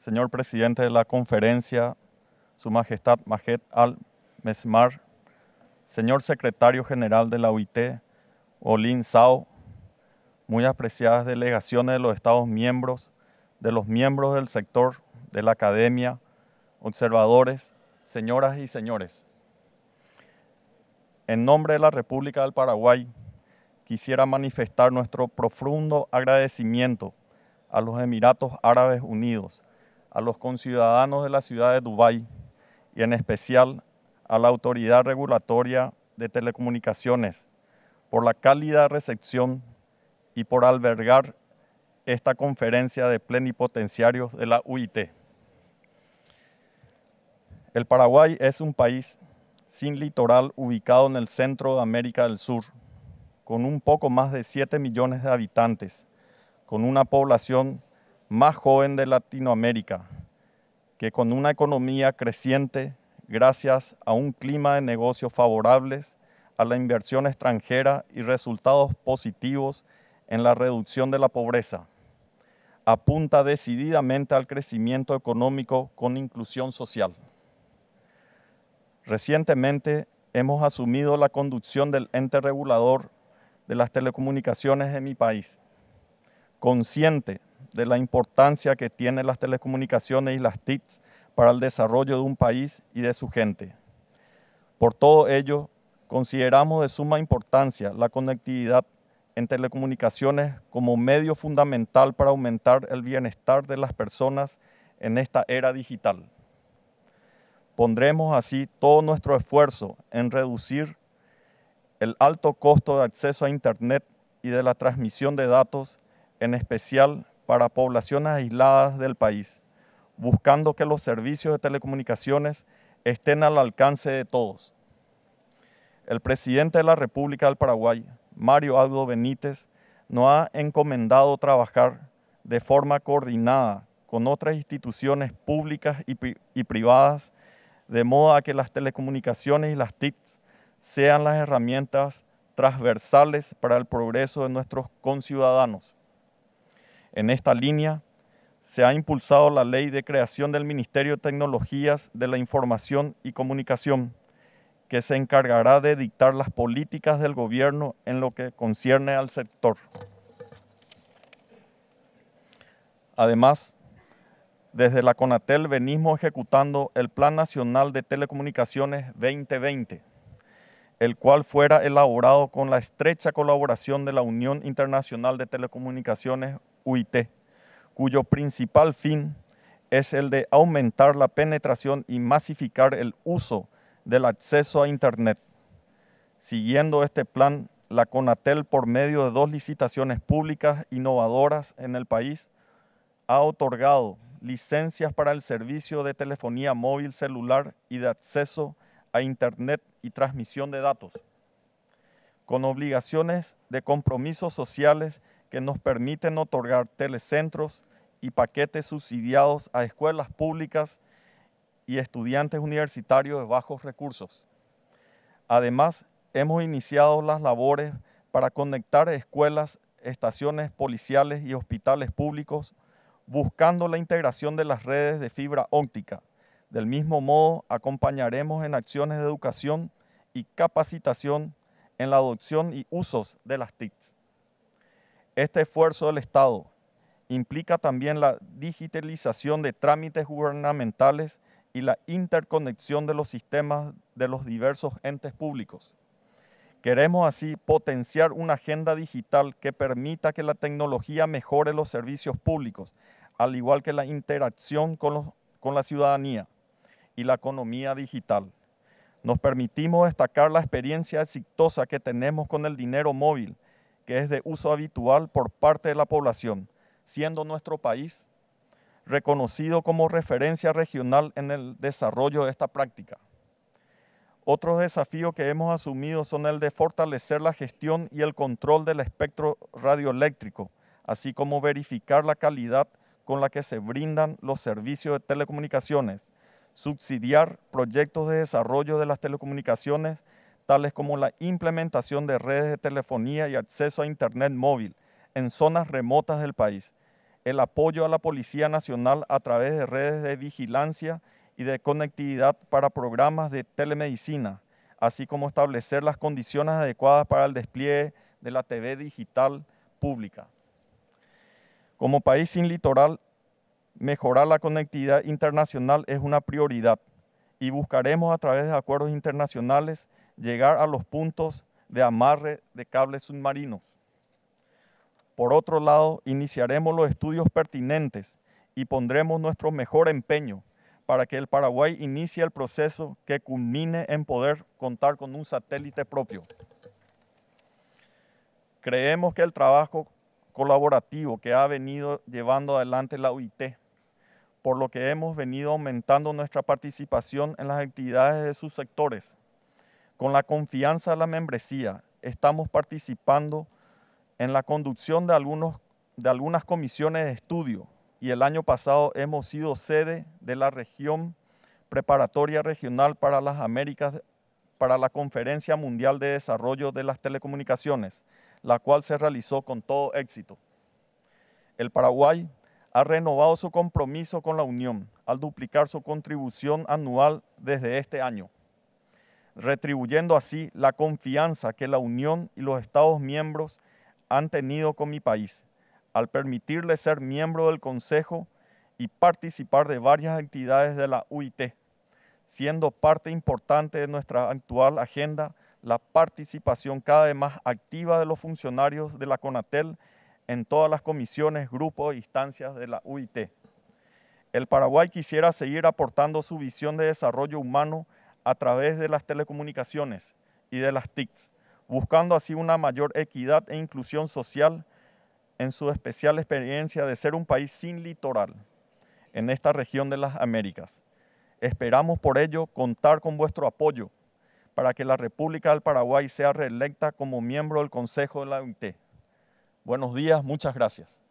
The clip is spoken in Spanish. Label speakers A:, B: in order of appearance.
A: señor presidente de la conferencia, Su Majestad Majed Al-Mesmar, señor secretario general de la OIT, Olin Sao, muy apreciadas delegaciones de los Estados miembros, de los miembros del sector, de la academia, observadores, señoras y señores. En nombre de la República del Paraguay, quisiera manifestar nuestro profundo agradecimiento a los Emiratos Árabes Unidos, a los conciudadanos de la ciudad de Dubái y en especial a la Autoridad Regulatoria de Telecomunicaciones por la cálida recepción y por albergar esta conferencia de plenipotenciarios de la UIT. El Paraguay es un país sin litoral ubicado en el centro de América del Sur, con un poco más de 7 millones de habitantes, con una población más joven de Latinoamérica, que con una economía creciente, gracias a un clima de negocios favorables, a la inversión extranjera y resultados positivos en la reducción de la pobreza, apunta decididamente al crecimiento económico con inclusión social. Recientemente hemos asumido la conducción del ente regulador de las telecomunicaciones de mi país, consciente de la importancia que tienen las telecomunicaciones y las TICs para el desarrollo de un país y de su gente. Por todo ello, consideramos de suma importancia la conectividad en telecomunicaciones como medio fundamental para aumentar el bienestar de las personas en esta era digital. Pondremos así todo nuestro esfuerzo en reducir el alto costo de acceso a Internet y de la transmisión de datos, en especial para poblaciones aisladas del país, buscando que los servicios de telecomunicaciones estén al alcance de todos. El presidente de la República del Paraguay, Mario Aldo Benítez, nos ha encomendado trabajar de forma coordinada con otras instituciones públicas y, y privadas, de modo a que las telecomunicaciones y las TICs sean las herramientas transversales para el progreso de nuestros conciudadanos. En esta línea, se ha impulsado la ley de creación del Ministerio de Tecnologías de la Información y Comunicación, que se encargará de dictar las políticas del gobierno en lo que concierne al sector. Además, desde la CONATEL venimos ejecutando el Plan Nacional de Telecomunicaciones 2020, el cual fuera elaborado con la estrecha colaboración de la Unión Internacional de Telecomunicaciones UIT, cuyo principal fin es el de aumentar la penetración y masificar el uso del acceso a Internet. Siguiendo este plan, la CONATEL, por medio de dos licitaciones públicas innovadoras en el país, ha otorgado licencias para el servicio de telefonía móvil celular y de acceso a Internet y transmisión de datos, con obligaciones de compromisos sociales que nos permiten otorgar telecentros y paquetes subsidiados a escuelas públicas y estudiantes universitarios de bajos recursos. Además, hemos iniciado las labores para conectar escuelas, estaciones policiales y hospitales públicos, buscando la integración de las redes de fibra óptica. Del mismo modo, acompañaremos en acciones de educación y capacitación en la adopción y usos de las TICs. Este esfuerzo del Estado implica también la digitalización de trámites gubernamentales y la interconexión de los sistemas de los diversos entes públicos. Queremos así potenciar una agenda digital que permita que la tecnología mejore los servicios públicos, al igual que la interacción con, la ciudadanía y la economía digital. Nos permitimos destacar la experiencia exitosa que tenemos con el dinero móvil, que es de uso habitual por parte de la población, siendo nuestro país reconocido como referencia regional en el desarrollo de esta práctica. Otro desafíos que hemos asumido son el de fortalecer la gestión y el control del espectro radioeléctrico, así como verificar la calidad con la que se brindan los servicios de telecomunicaciones, subsidiar proyectos de desarrollo de las telecomunicaciones tales como la implementación de redes de telefonía y acceso a Internet móvil en zonas remotas del país, el apoyo a la Policía Nacional a través de redes de vigilancia y de conectividad para programas de telemedicina, así como establecer las condiciones adecuadas para el despliegue de la TV digital pública. Como país sin litoral, mejorar la conectividad internacional es una prioridad y buscaremos a través de acuerdos internacionales llegar a los puntos de amarre de cables submarinos. Por otro lado, iniciaremos los estudios pertinentes y pondremos nuestro mejor empeño para que el Paraguay inicie el proceso que culmine en poder contar con un satélite propio. Creemos que el trabajo colaborativo que ha venido llevando adelante la UIT, por lo que hemos venido aumentando nuestra participación en las actividades de sus sectores, con la confianza de la membresía, estamos participando en la conducción de, algunos, de algunas comisiones de estudio y el año pasado hemos sido sede de la región preparatoria regional para las Américas para la Conferencia Mundial de Desarrollo de las Telecomunicaciones, la cual se realizó con todo éxito. El Paraguay ha renovado su compromiso con la Unión al duplicar su contribución anual desde este año retribuyendo así la confianza que la Unión y los Estados miembros han tenido con mi país, al permitirle ser miembro del Consejo y participar de varias actividades de la UIT, siendo parte importante de nuestra actual agenda la participación cada vez más activa de los funcionarios de la CONATEL en todas las comisiones, grupos e instancias de la UIT. El Paraguay quisiera seguir aportando su visión de desarrollo humano a través de las telecomunicaciones y de las TICs, buscando así una mayor equidad e inclusión social en su especial experiencia de ser un país sin litoral en esta región de las Américas. Esperamos por ello contar con vuestro apoyo para que la República del Paraguay sea reelecta como miembro del Consejo de la OIT. Buenos días, muchas gracias.